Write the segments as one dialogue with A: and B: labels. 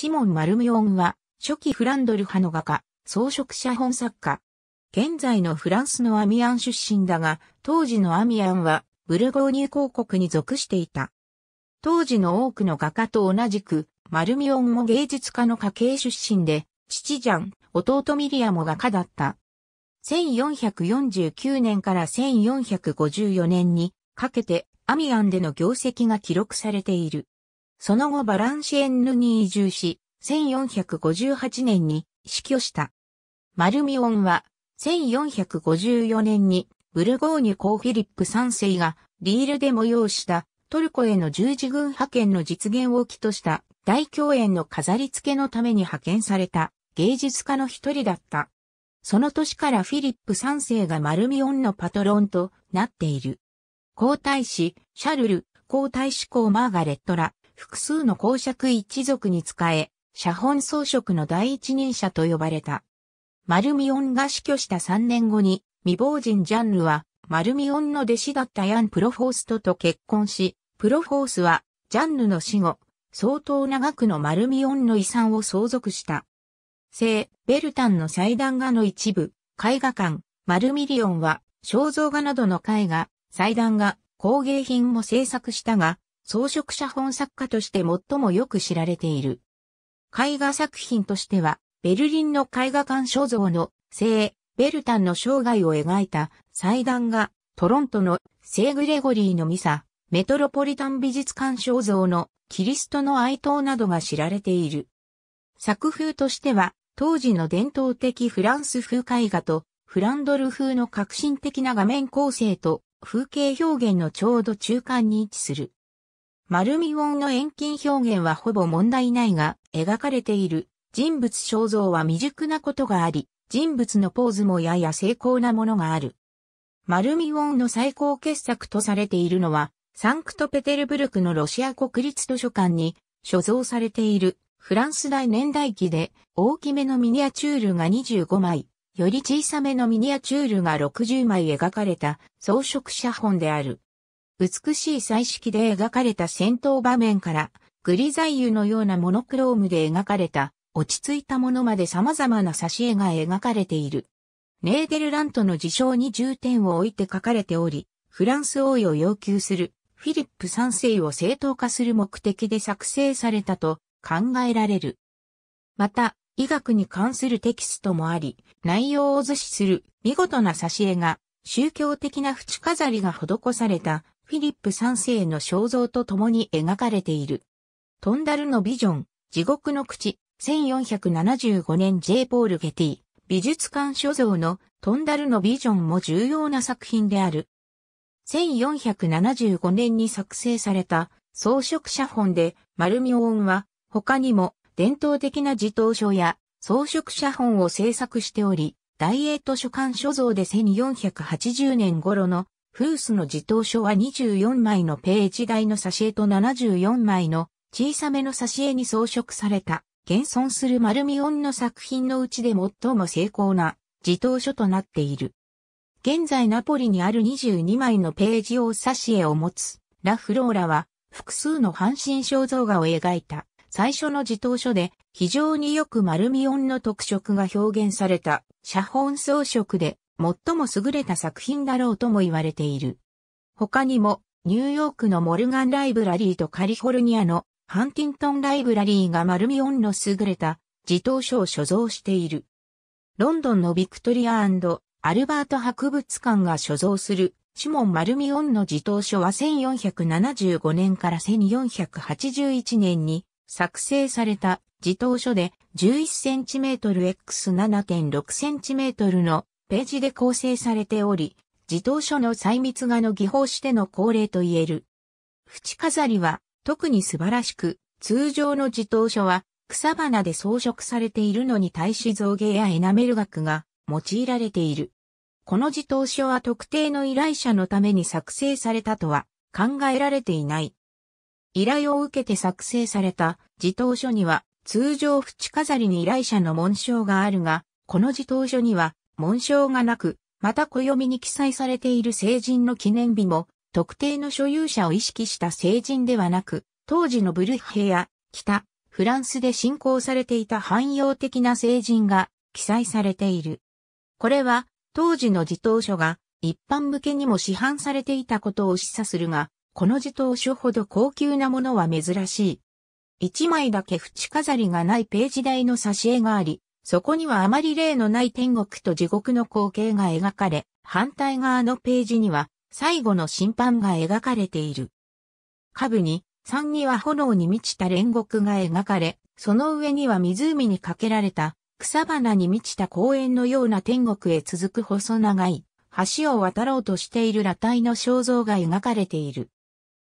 A: シモン・マルミオンは、初期フランドル派の画家、装飾写本作家。現在のフランスのアミアン出身だが、当時のアミアンは、ブルゴーニュ公国に属していた。当時の多くの画家と同じく、マルミオンも芸術家の家系出身で、父ジャン、弟ミリアも画家だった。1449年から1454年にかけてアミアンでの業績が記録されている。その後バランシエンヌに移住し、1458年に死去した。マルミオンは、1454年にブルゴーニュ公フィリップ3世がリールで催したトルコへの十字軍派遣の実現を起とした大共演の飾り付けのために派遣された芸術家の一人だった。その年からフィリップ3世がマルミオンのパトロンとなっている。皇太子、シャルル、皇太子公マーガレットら、複数の公爵一族に仕え、写本装飾の第一人者と呼ばれた。マルミオンが死去した3年後に、未亡人ジャンルは、マルミオンの弟子だったヤン・プロフォーストと結婚し、プロフォースは、ジャンルの死後、相当長くのマルミオンの遺産を相続した。聖、ベルタンの祭壇画の一部、絵画館、マルミリオンは、肖像画などの絵画、祭壇画、工芸品も制作したが、装飾写本作家として最もよく知られている。絵画作品としては、ベルリンの絵画館所蔵の聖ベルタンの生涯を描いた祭壇がトロントの聖グレゴリーのミサ、メトロポリタン美術館肖像のキリストの哀悼などが知られている。作風としては、当時の伝統的フランス風絵画とフランドル風の革新的な画面構成と風景表現のちょうど中間に位置する。丸ォ音の遠近表現はほぼ問題ないが、描かれている人物肖像は未熟なことがあり、人物のポーズもやや精巧なものがある。丸ォ音の最高傑作とされているのは、サンクトペテルブルクのロシア国立図書館に所蔵されているフランス大年代記で大きめのミニアチュールが25枚、より小さめのミニアチュールが60枚描かれた装飾写本である。美しい彩色で描かれた戦闘場面から、グリザイユのようなモノクロームで描かれた、落ち着いたものまで様々な挿絵が描かれている。ネーデルラントの事象に重点を置いて書かれており、フランス王位を要求するフィリップ三世を正当化する目的で作成されたと考えられる。また、医学に関するテキストもあり、内容を図示する見事な挿絵が宗教的な縁飾りが施されたフィリップ3世の肖像と共に描かれている。トンダルのビジョン、地獄の口、1475年 J. ポール・ゲティ、美術館所蔵のトンダルのビジョンも重要な作品である。1475年に作成された装飾写本で、マルミオンは他にも伝統的な自動書や装飾写本を制作しており、大英図書館所蔵で1480年頃のフースの自動書は24枚のページ大の挿絵と74枚の小さめの挿絵に装飾された、現存する丸オ音の作品のうちで最も精巧な自動書となっている。現在ナポリにある22枚のページ用挿絵を持つラ・フローラは複数の半身肖像画を描いた最初の自動書で非常によく丸オ音の特色が表現された写本装飾で最も優れた作品だろうとも言われている。他にも、ニューヨークのモルガンライブラリーとカリフォルニアのハンティントンライブラリーがマルミオンの優れた自投書を所蔵している。ロンドンのビクトリアアルバート博物館が所蔵するシモン・マルミオンの自投書は1475年から1481年に作成された自投書で 11cm x 7.6cm のページで構成されており、自動書の細密画の技法しての恒例と言える。縁飾りは特に素晴らしく、通常の自動書は草花で装飾されているのに対し造形やエナメル額が用いられている。この自動書は特定の依頼者のために作成されたとは考えられていない。依頼を受けて作成された自動書には通常縁飾りに依頼者の紋章があるが、この自動書には紋章がなく、また暦に記載されている成人の記念日も、特定の所有者を意識した成人ではなく、当時のブルッヘや北、フランスで信仰されていた汎用的な成人が記載されている。これは、当時の自頭書が一般向けにも市販されていたことを示唆するが、この自頭書ほど高級なものは珍しい。一枚だけ縁飾りがないページ台の挿絵があり、そこにはあまり例のない天国と地獄の光景が描かれ、反対側のページには最後の審判が描かれている。下部に、3には炎に満ちた煉獄が描かれ、その上には湖に架けられた草花に満ちた公園のような天国へ続く細長い橋を渡ろうとしている裸体の肖像が描かれている。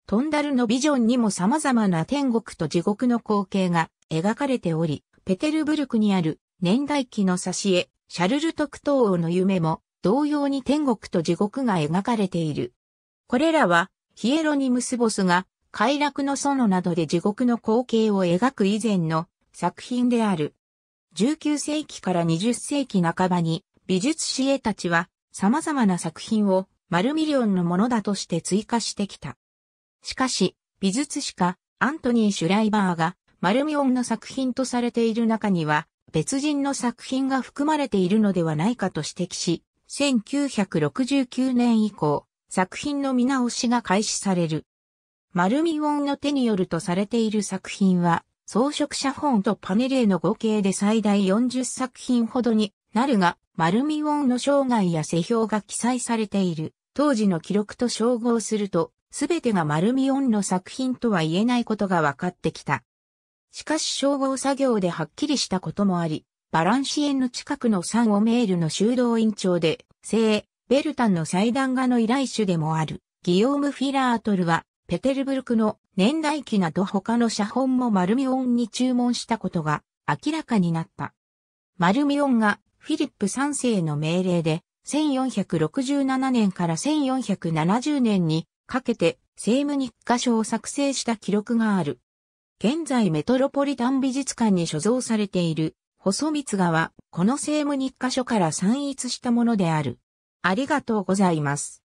A: トンダルのビジョンにも様々な天国と地獄の光景が描かれており、ペテルブルクにある年代記の挿絵、シャルル特等王の夢も、同様に天国と地獄が描かれている。これらは、ヒエロニムスボスが、快楽の園などで地獄の光景を描く以前の作品である。19世紀から20世紀半ばに、美術師絵たちは、様々な作品を、マルミリオンのものだとして追加してきた。しかし、美術史家、アントニー・シュライバーが、マルミオンの作品とされている中には、別人の作品が含まれているのではないかと指摘し、1969年以降、作品の見直しが開始される。丸見音の手によるとされている作品は、装飾者本とパネルへの合計で最大40作品ほどになるが、丸見音の生涯や世評が記載されている、当時の記録と照合すると、すべてが丸見音の作品とは言えないことが分かってきた。しかし称号作業ではっきりしたこともあり、バランシエンの近くのサンオメールの修道院長で、聖、ベルタンの祭壇画の依頼主でもある、ギヨーム・フィラートルは、ペテルブルクの年代記など他の写本もマルミオンに注文したことが明らかになった。マルミオンがフィリップ3世の命令で、1467年から1470年にかけて、政務日課書を作成した記録がある。現在メトロポリタン美術館に所蔵されている、細光画は、この聖務日課書から散逸したものである。ありがとうございます。